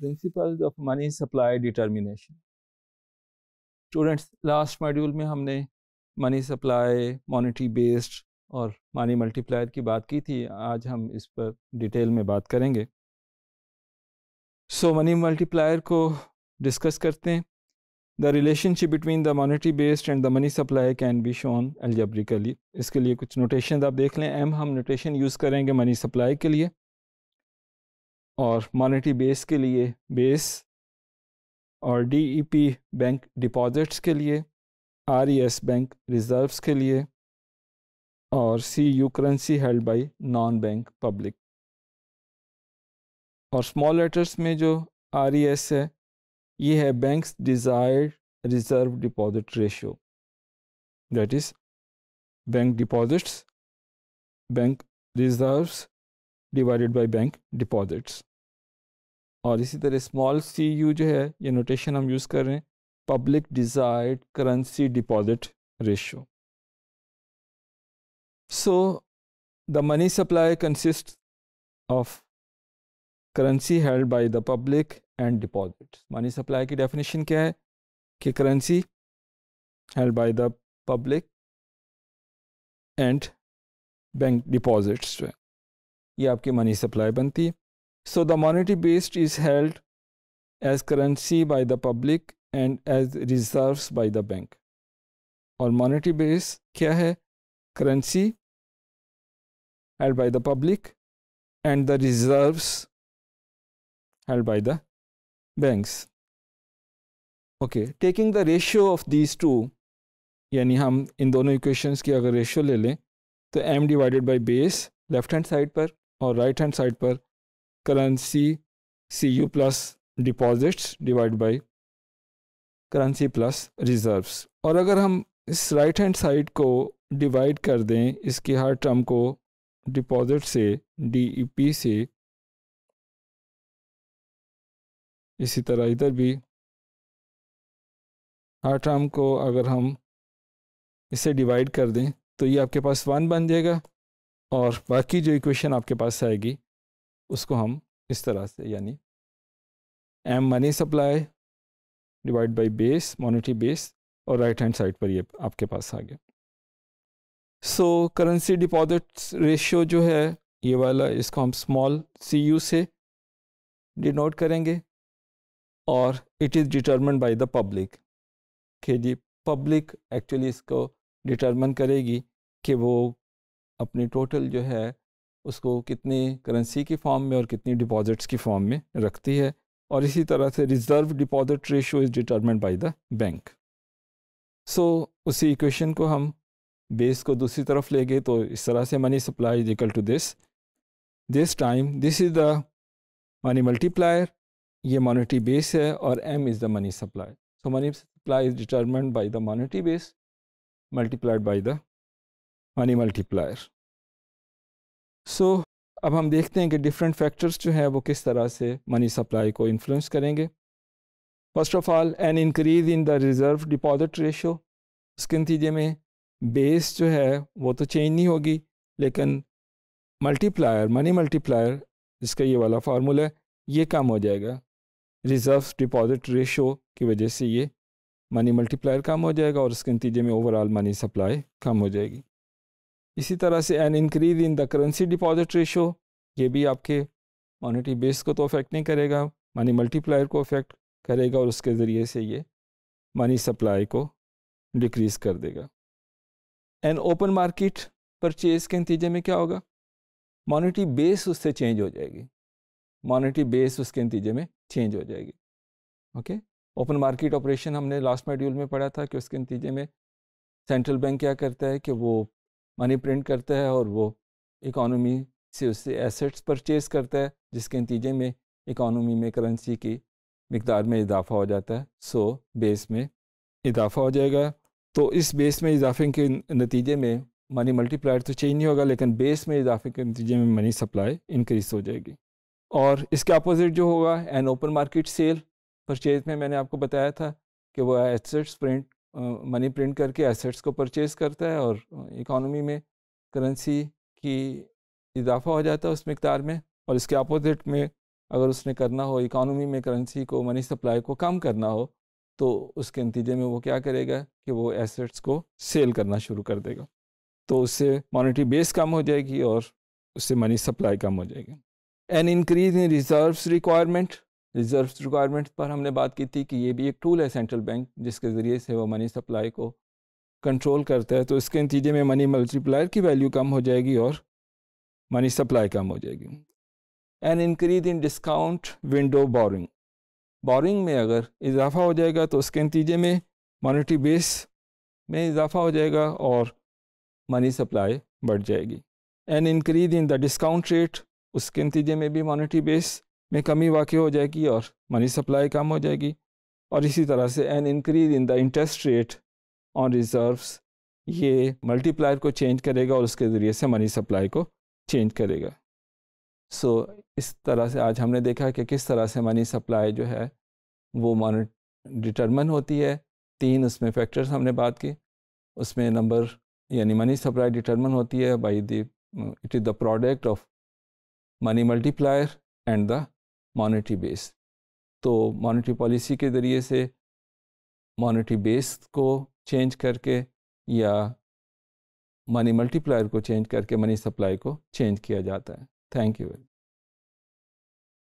principles of money supply determination students last module में हमने money supply monetary based और money multiplier की बात की थी आज हम इस पर डिटेल में बात करेंगे सो मनी मल्टीप्लायर को डिस्कस करते हैं the relationship between the monetary based and the money supply can be shown algebraically इसके लिए कुछ नोटेशन आप देख लें एम हम नोटेशन यूज़ करेंगे मनी सप्लाई के लिए और मॉनिटी बेस के लिए बेस और डीईपी बैंक डिपॉजिट्स के लिए आरईएस बैंक रिजर्व्स के लिए और C U currency held by non bank public और स्मॉल लेटर्स में जो आरईएस e है ये है banks desired reserve deposit ratio that is bank deposits bank reserves divided by bank deposits और इसी तरह स्मॉल सी यू जो है ये नोटेशन हम यूज़ कर रहे हैं public desired currency deposit ratio so the money supply consist of currency held by the public and deposit money supply की डेफिनेशन क्या है कि currency held by the public and bank deposits जो है ये आपकी मनी सप्लाई बनती है so the monetary based is held as currency by the public and as reserve by the bank और मॉनिटरी बेस क्या है currency held by the public and the reserve held by the banks okay taking the ratio of these two यानी हम इन दोनों equations की अगर ratio ले लें तो M divided by base left hand side पर और राइट हैंड साइड पर currency C U plus deposits divide by currency plus reserves और अगर हम इस राइट हैंड साइड को डिवाइड कर दें इसकी हर टर्म को डिपॉजिट से पी e से इसी तरह इधर भी हर टर्म को अगर हम इसे डिवाइड कर दें तो ये आपके पास वन बन जाएगा और बाकी जो इक्वेशन आपके पास आएगी उसको हम इस तरह से यानी M money supply divide by base monetary base और राइट हैंड साइड पर ये आपके पास आ गया सो करेंसी डिपॉजिट रेशियो जो है ये वाला इसको हम स्मॉल सी यू से डिनोट करेंगे और it is determined by the public कि जी पब्लिक एक्चुअली इसको डिटर्मन करेगी कि वो अपनी टोटल जो है उसको कितनी करेंसी की फॉर्म में और कितनी डिपॉजिट्स की फॉर्म में रखती है और इसी तरह से reserve deposit ratio is determined by the bank so उसी इक्वेशन को हम बेस को दूसरी तरफ ले गए तो इस तरह से money supply is equal to this this time this is the money multiplier ये मॉनिटरी बेस है और M is the money supply so money supply is determined by the monetary base multiplied by the money multiplier so अब हम देखते हैं कि different factors जो हैं वो किस तरह से मनी सप्लाई को इन्फ्लुएंस करेंगे first of all an increase in the reserve deposit ratio इसके नतीजे में बेस जो है वो तो चेंज नहीं होगी लेकिन मल्टीप्लायर मनी मल्टीप्लायर जिसका ये वाला फार्मूला है ये कम हो जाएगा रिज़र्व डिपॉजिट रेशो की वजह से ये मनी मल्टीप्लायर कम हो जाएगा और उसके नतीजे में ओवरऑल मनी सप्लाई कम हो जाएगी इसी तरह से an increase in the currency deposit ratio ये भी आपके मॉनिटरी बेस को तो अफेक्ट नहीं करेगा मनी मल्टीप्लायर को अफेक्ट करेगा और उसके ज़रिए से ये मनी सप्लाई को डिक्रीज़ कर देगा एन ओपन मार्केट परचेज के नतीजे में क्या होगा मॉनिटरी बेस उससे चेंज हो जाएगी मॉनिटरी बेस उसके नतीजे में चेंज हो जाएगी ओके ओपन मार्केट ऑपरेशन हमने लास्ट मॉड्यूल में पढ़ा था कि उसके नतीजे में सेंट्रल बैंक क्या करता है कि वो मनी प्रिंट करता है और वो इकोनॉमी से उससे एसेट्स परचेज़ करता है जिसके नतीजे में इकोनॉमी में करेंसी की मकदार में इजाफा हो जाता है सो बेस में इजाफा हो जाएगा तो इस बेस में इजाफे के नतीजे में मनी मल्टीप्लायर तो चेंज नहीं होगा लेकिन बेस में इजाफे के नतीजे में मनी सप्लाई इंक्रीज हो जाएगी और इसके अपोजिट जो होगा an open market sale purchase में मैंने आपको बताया था कि वह एसेट्स प्रिंट मनी प्रिंट करके एसेट्स को परचेज करता है और इकोनॉमी में करेंसी की इजाफा हो जाता है उस मकदार में और इसके अपोजिट में अगर उसने करना हो इकानमी में करेंसी को मनी सप्लाई को कम करना हो तो उसके नतीजे में वो क्या करेगा कि वो एसेट्स को सेल करना शुरू कर देगा तो उससे मॉनिटरी बेस कम हो जाएगी और उससे मनी सप्लाई कम हो जाएगी an increase in reserves requirement reserve requirement पर हमने बात की थी कि ये भी एक टूल है सेंट्रल बैंक जिसके ज़रिए से वो मनी सप्लाई को कंट्रोल करता है तो इसके नतीजे में मनी मल्टीप्लायर की वैल्यू कम हो जाएगी और मनी सप्लाई कम हो जाएगी an increase in discount window borrowing borrowing में अगर इजाफा हो जाएगा तो उसके नतीजे में मॉनिटरी बेस में इजाफा हो जाएगा और मनी सप्लाई बढ़ जाएगी an increase in the discount rate उसके नतीजे में भी मॉनिटरी बेस में कमी वाकई हो जाएगी और मनी सप्लाई कम हो जाएगी और इसी तरह से an increase in the interest rate on reserves ये मल्टीप्लायर को चेंज करेगा और उसके ज़रिए से मनी सप्लाई को चेंज करेगा सो so, इस तरह से आज हमने देखा कि किस तरह से मनी सप्लाई जो है वो मॉनिट डिटर्मन होती है तीन उसमें फैक्टर्स हमने बात की उसमें नंबर यानी मनी सप्लाई डिटर्मन होती है by the it is the product of money multiplier and the monetary base तो मॉनेटरी पॉलिसी के ज़रिए से मॉनेटरी बेस को चेंज करके या मनी मल्टीप्लायर को चेंज करके मनी सप्लाई को चेंज किया जाता है थैंक यू वेरी